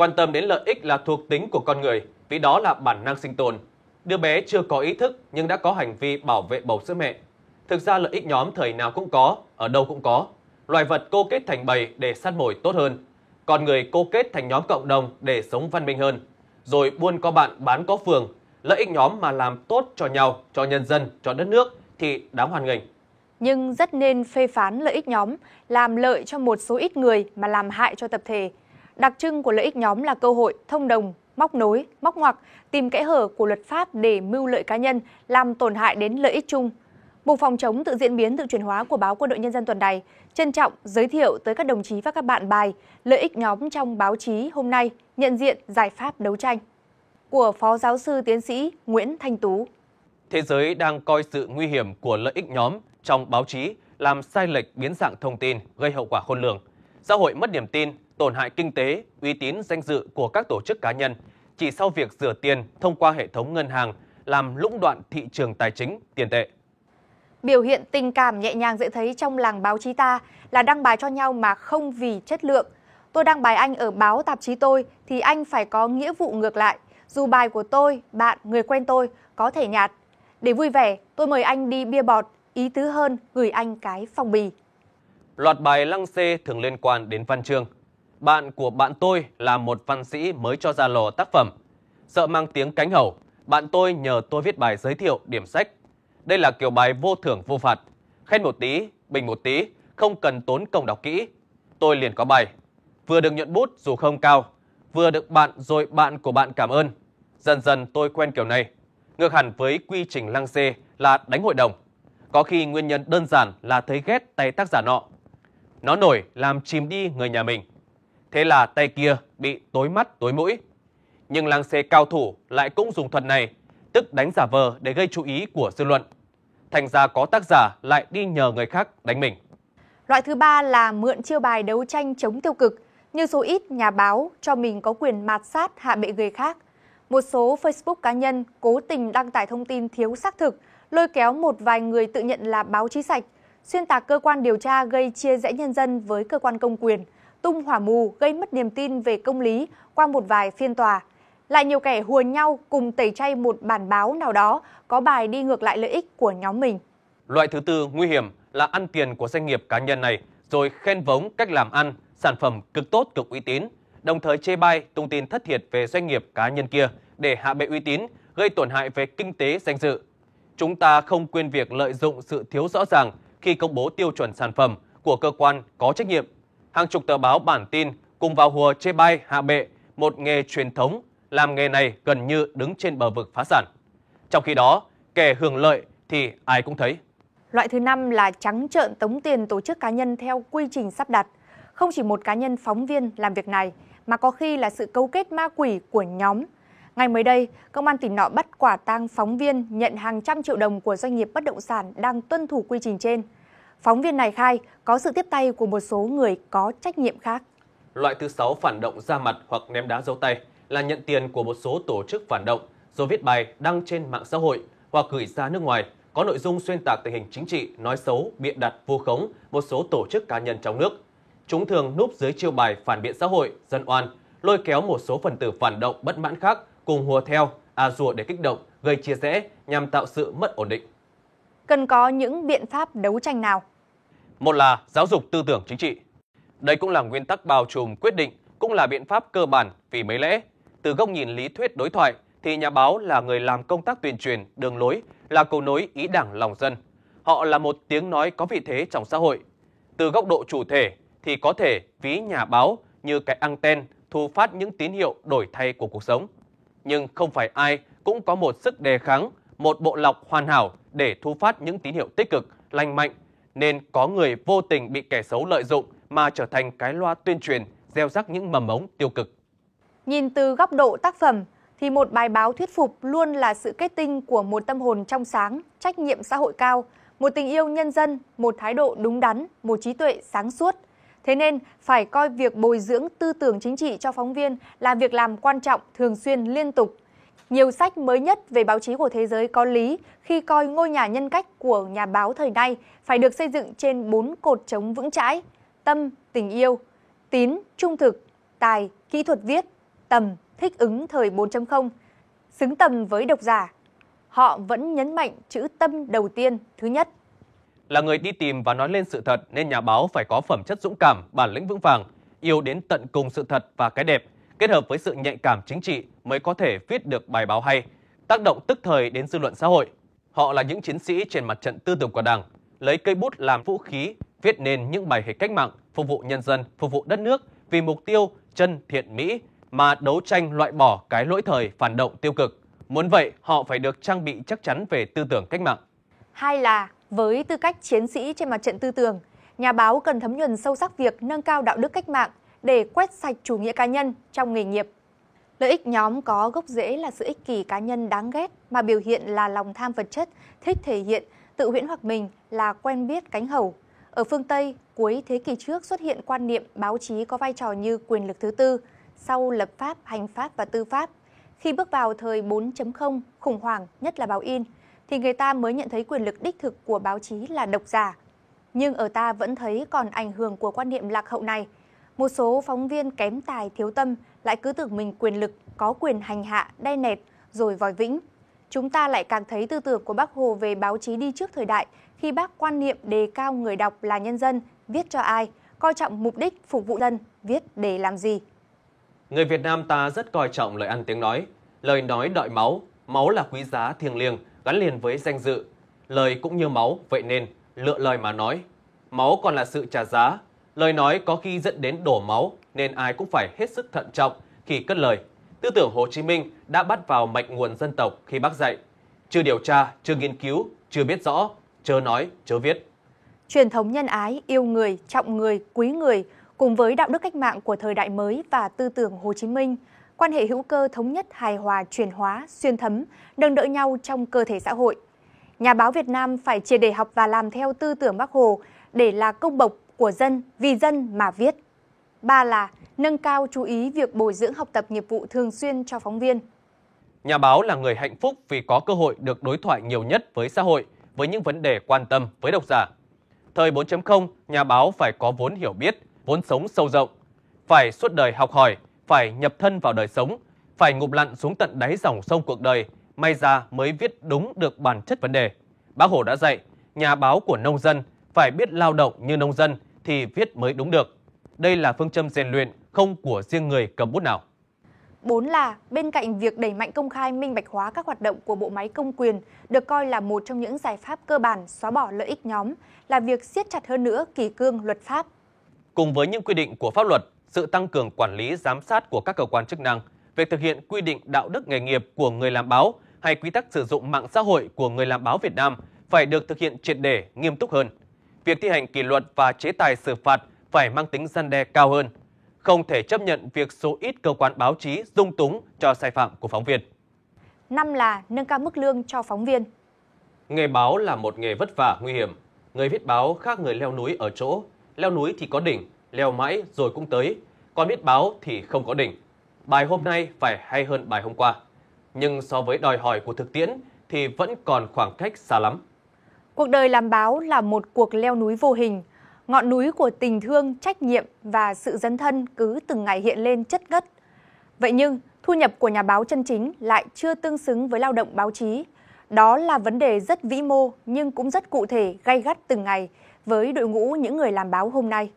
quan tâm đến lợi ích là thuộc tính của con người, vì đó là bản năng sinh tồn. Đứa bé chưa có ý thức nhưng đã có hành vi bảo vệ bầu sữa mẹ. Thực ra lợi ích nhóm thời nào cũng có, ở đâu cũng có. Loài vật cô kết thành bầy để săn mồi tốt hơn. Con người cô kết thành nhóm cộng đồng để sống văn minh hơn. Rồi buôn có bạn bán có phường. Lợi ích nhóm mà làm tốt cho nhau, cho nhân dân, cho đất nước thì đáng hoan nghênh nhưng rất nên phê phán lợi ích nhóm, làm lợi cho một số ít người mà làm hại cho tập thể. Đặc trưng của lợi ích nhóm là cơ hội thông đồng, móc nối, móc ngoặc, tìm kẽ hở của luật pháp để mưu lợi cá nhân, làm tổn hại đến lợi ích chung. Mục phòng chống tự diễn biến tự chuyển hóa của báo Quân đội Nhân dân tuần này trân trọng giới thiệu tới các đồng chí và các bạn bài Lợi ích nhóm trong báo chí hôm nay, nhận diện giải pháp đấu tranh của Phó Giáo sư Tiến sĩ Nguyễn Thanh Tú. Thế giới đang coi sự nguy hiểm của lợi ích nhóm trong báo chí làm sai lệch biến dạng thông tin gây hậu quả khôn lường. Xã hội mất niềm tin, tổn hại kinh tế, uy tín danh dự của các tổ chức cá nhân chỉ sau việc rửa tiền thông qua hệ thống ngân hàng làm lũng đoạn thị trường tài chính, tiền tệ. Biểu hiện tình cảm nhẹ nhàng dễ thấy trong làng báo chí ta là đăng bài cho nhau mà không vì chất lượng. Tôi đăng bài anh ở báo tạp chí tôi thì anh phải có nghĩa vụ ngược lại. Dù bài của tôi, bạn, người quen tôi có thể nhạt. Để vui vẻ, tôi mời anh đi bia bọt, ý tứ hơn gửi anh cái phong bì. Loạt bài lăng xê thường liên quan đến văn chương bạn của bạn tôi là một văn sĩ mới cho ra lò tác phẩm. Sợ mang tiếng cánh hầu, bạn tôi nhờ tôi viết bài giới thiệu điểm sách. Đây là kiểu bài vô thưởng vô phạt, khen một tí, bình một tí, không cần tốn công đọc kỹ. Tôi liền có bài, vừa được nhận bút dù không cao, vừa được bạn rồi bạn của bạn cảm ơn. Dần dần tôi quen kiểu này, ngược hẳn với quy trình lăng xê là đánh hội đồng. Có khi nguyên nhân đơn giản là thấy ghét tay tác giả nọ. Nó nổi làm chìm đi người nhà mình. Thế là tay kia bị tối mắt tối mũi. Nhưng làng xê cao thủ lại cũng dùng thuật này, tức đánh giả vờ để gây chú ý của dư luận. Thành ra có tác giả lại đi nhờ người khác đánh mình. Loại thứ ba là mượn chiêu bài đấu tranh chống tiêu cực. Như số ít nhà báo cho mình có quyền mạt sát hạ bệ người khác. Một số Facebook cá nhân cố tình đăng tải thông tin thiếu xác thực, lôi kéo một vài người tự nhận là báo chí sạch, xuyên tạc cơ quan điều tra gây chia rẽ nhân dân với cơ quan công quyền, tung hỏa mù gây mất niềm tin về công lý qua một vài phiên tòa. Lại nhiều kẻ hùa nhau cùng tẩy chay một bản báo nào đó có bài đi ngược lại lợi ích của nhóm mình. Loại thứ tư nguy hiểm là ăn tiền của doanh nghiệp cá nhân này rồi khen vống cách làm ăn, sản phẩm cực tốt cực uy tín, đồng thời chê bai tung tin thất thiệt về doanh nghiệp cá nhân kia để hạ bệ uy tín, gây tổn hại về kinh tế danh dự. Chúng ta không quên việc lợi dụng sự thiếu rõ ràng khi công bố tiêu chuẩn sản phẩm của cơ quan có trách nhiệm hàng chục tờ báo bản tin cùng vào hùa chê bai hạ bệ, một nghề truyền thống, làm nghề này gần như đứng trên bờ vực phá sản. Trong khi đó, kẻ hưởng lợi thì ai cũng thấy. Loại thứ năm là trắng trợn tống tiền tổ chức cá nhân theo quy trình sắp đặt. Không chỉ một cá nhân phóng viên làm việc này, mà có khi là sự cấu kết ma quỷ của nhóm. Ngày mới đây, công an tỉnh Nọ bắt quả tang phóng viên nhận hàng trăm triệu đồng của doanh nghiệp bất động sản đang tuân thủ quy trình trên – Phóng viên này khai có sự tiếp tay của một số người có trách nhiệm khác. Loại thứ 6 phản động ra mặt hoặc ném đá dấu tay là nhận tiền của một số tổ chức phản động rồi viết bài đăng trên mạng xã hội hoặc gửi ra nước ngoài có nội dung xuyên tạc tình hình chính trị, nói xấu, biện đặt, vu khống một số tổ chức cá nhân trong nước. Chúng thường núp dưới chiêu bài phản biện xã hội, dân oan, lôi kéo một số phần tử phản động bất mãn khác cùng hùa theo, à rùa để kích động, gây chia rẽ nhằm tạo sự mất ổn định cần có những biện pháp đấu tranh nào? Một là giáo dục tư tưởng chính trị. Đây cũng là nguyên tắc bao trùm quyết định, cũng là biện pháp cơ bản vì mấy lẽ. Từ góc nhìn lý thuyết đối thoại thì nhà báo là người làm công tác tuyên truyền, đường lối, là cầu nối ý đảng lòng dân. Họ là một tiếng nói có vị thế trong xã hội. Từ góc độ chủ thể thì có thể ví nhà báo như cái anten thu phát những tín hiệu đổi thay của cuộc sống. Nhưng không phải ai cũng có một sức đề kháng, một bộ lọc hoàn hảo để thu phát những tín hiệu tích cực, lành mạnh, nên có người vô tình bị kẻ xấu lợi dụng mà trở thành cái loa tuyên truyền, gieo rắc những mầm mống tiêu cực. Nhìn từ góc độ tác phẩm, thì một bài báo thuyết phục luôn là sự kết tinh của một tâm hồn trong sáng, trách nhiệm xã hội cao, một tình yêu nhân dân, một thái độ đúng đắn, một trí tuệ sáng suốt. Thế nên, phải coi việc bồi dưỡng tư tưởng chính trị cho phóng viên là việc làm quan trọng, thường xuyên, liên tục – nhiều sách mới nhất về báo chí của thế giới có lý khi coi ngôi nhà nhân cách của nhà báo thời nay phải được xây dựng trên bốn cột chống vững chãi, tâm, tình yêu, tín, trung thực, tài, kỹ thuật viết, tầm, thích ứng thời 4.0, xứng tầm với độc giả. Họ vẫn nhấn mạnh chữ tâm đầu tiên, thứ nhất. Là người đi tìm và nói lên sự thật nên nhà báo phải có phẩm chất dũng cảm, bản lĩnh vững vàng, yêu đến tận cùng sự thật và cái đẹp – kết hợp với sự nhạy cảm chính trị mới có thể viết được bài báo hay, tác động tức thời đến dư luận xã hội. Họ là những chiến sĩ trên mặt trận tư tưởng của Đảng, lấy cây bút làm vũ khí, viết nên những bài hệ cách mạng, phục vụ nhân dân, phục vụ đất nước vì mục tiêu chân thiện mỹ mà đấu tranh loại bỏ cái lỗi thời phản động tiêu cực. Muốn vậy, họ phải được trang bị chắc chắn về tư tưởng cách mạng. Hai là, với tư cách chiến sĩ trên mặt trận tư tưởng, nhà báo cần thấm nhuần sâu sắc việc nâng cao đạo đức cách mạng, để quét sạch chủ nghĩa cá nhân trong nghề nghiệp. Lợi ích nhóm có gốc rễ là sự ích kỷ cá nhân đáng ghét mà biểu hiện là lòng tham vật chất, thích thể hiện, tự huyễn hoặc mình là quen biết cánh hầu. Ở phương Tây, cuối thế kỷ trước xuất hiện quan niệm báo chí có vai trò như quyền lực thứ tư, sau lập pháp, hành pháp và tư pháp. Khi bước vào thời 4.0, khủng hoảng, nhất là báo in, thì người ta mới nhận thấy quyền lực đích thực của báo chí là độc giả. Nhưng ở ta vẫn thấy còn ảnh hưởng của quan niệm lạc hậu này – một số phóng viên kém tài thiếu tâm lại cứ tưởng mình quyền lực có quyền hành hạ, đe nẹt rồi vòi vĩnh. Chúng ta lại càng thấy tư tưởng của bác Hồ về báo chí đi trước thời đại khi bác quan niệm đề cao người đọc là nhân dân, viết cho ai, coi trọng mục đích phục vụ dân, viết để làm gì. Người Việt Nam ta rất coi trọng lời ăn tiếng nói, lời nói đọi máu, máu là quý giá thiêng liêng, gắn liền với danh dự. Lời cũng như máu, vậy nên lựa lời mà nói. Máu còn là sự trả giá, Lời nói có khi dẫn đến đổ máu nên ai cũng phải hết sức thận trọng khi cất lời. Tư tưởng Hồ Chí Minh đã bắt vào mạch nguồn dân tộc khi bác dạy. Chưa điều tra, chưa nghiên cứu, chưa biết rõ, chớ nói, chớ viết. Truyền thống nhân ái, yêu người, trọng người, quý người cùng với đạo đức cách mạng của thời đại mới và tư tưởng Hồ Chí Minh, quan hệ hữu cơ thống nhất hài hòa chuyển hóa, xuyên thấm, nâng đỡ nhau trong cơ thể xã hội. Nhà báo Việt Nam phải triệt để học và làm theo tư tưởng Bác Hồ để là công bộc của dân, vì dân mà viết. Ba là nâng cao chú ý việc bồi dưỡng học tập nghiệp vụ thường xuyên cho phóng viên. Nhà báo là người hạnh phúc vì có cơ hội được đối thoại nhiều nhất với xã hội, với những vấn đề quan tâm với độc giả. Thời 4.0, nhà báo phải có vốn hiểu biết, vốn sống sâu rộng, phải suốt đời học hỏi, phải nhập thân vào đời sống, phải ngụp lặn xuống tận đáy dòng sông cuộc đời, may ra mới viết đúng được bản chất vấn đề. Bác Hồ đã dạy, nhà báo của nông dân phải biết lao động như nông dân, thì viết mới đúng được. Đây là phương châm rèn luyện không của riêng người cầm bút nào. Bốn là bên cạnh việc đẩy mạnh công khai minh bạch hóa các hoạt động của bộ máy công quyền được coi là một trong những giải pháp cơ bản xóa bỏ lợi ích nhóm là việc siết chặt hơn nữa kỷ cương luật pháp. Cùng với những quy định của pháp luật, sự tăng cường quản lý giám sát của các cơ quan chức năng, việc thực hiện quy định đạo đức nghề nghiệp của người làm báo hay quy tắc sử dụng mạng xã hội của người làm báo Việt Nam phải được thực hiện triệt để, nghiêm túc hơn việc thi hành kỷ luật và chế tài xử phạt phải mang tính gian đe cao hơn. Không thể chấp nhận việc số ít cơ quan báo chí dung túng cho sai phạm của phóng viên. Năm là nâng cao mức lương cho phóng viên. Nghề báo là một nghề vất vả, nguy hiểm. Người viết báo khác người leo núi ở chỗ, leo núi thì có đỉnh, leo mãi rồi cũng tới, còn viết báo thì không có đỉnh. Bài hôm nay phải hay hơn bài hôm qua. Nhưng so với đòi hỏi của thực tiễn thì vẫn còn khoảng cách xa lắm. Cuộc đời làm báo là một cuộc leo núi vô hình. Ngọn núi của tình thương, trách nhiệm và sự dấn thân cứ từng ngày hiện lên chất ngất. Vậy nhưng, thu nhập của nhà báo chân chính lại chưa tương xứng với lao động báo chí. Đó là vấn đề rất vĩ mô nhưng cũng rất cụ thể gay gắt từng ngày với đội ngũ những người làm báo hôm nay.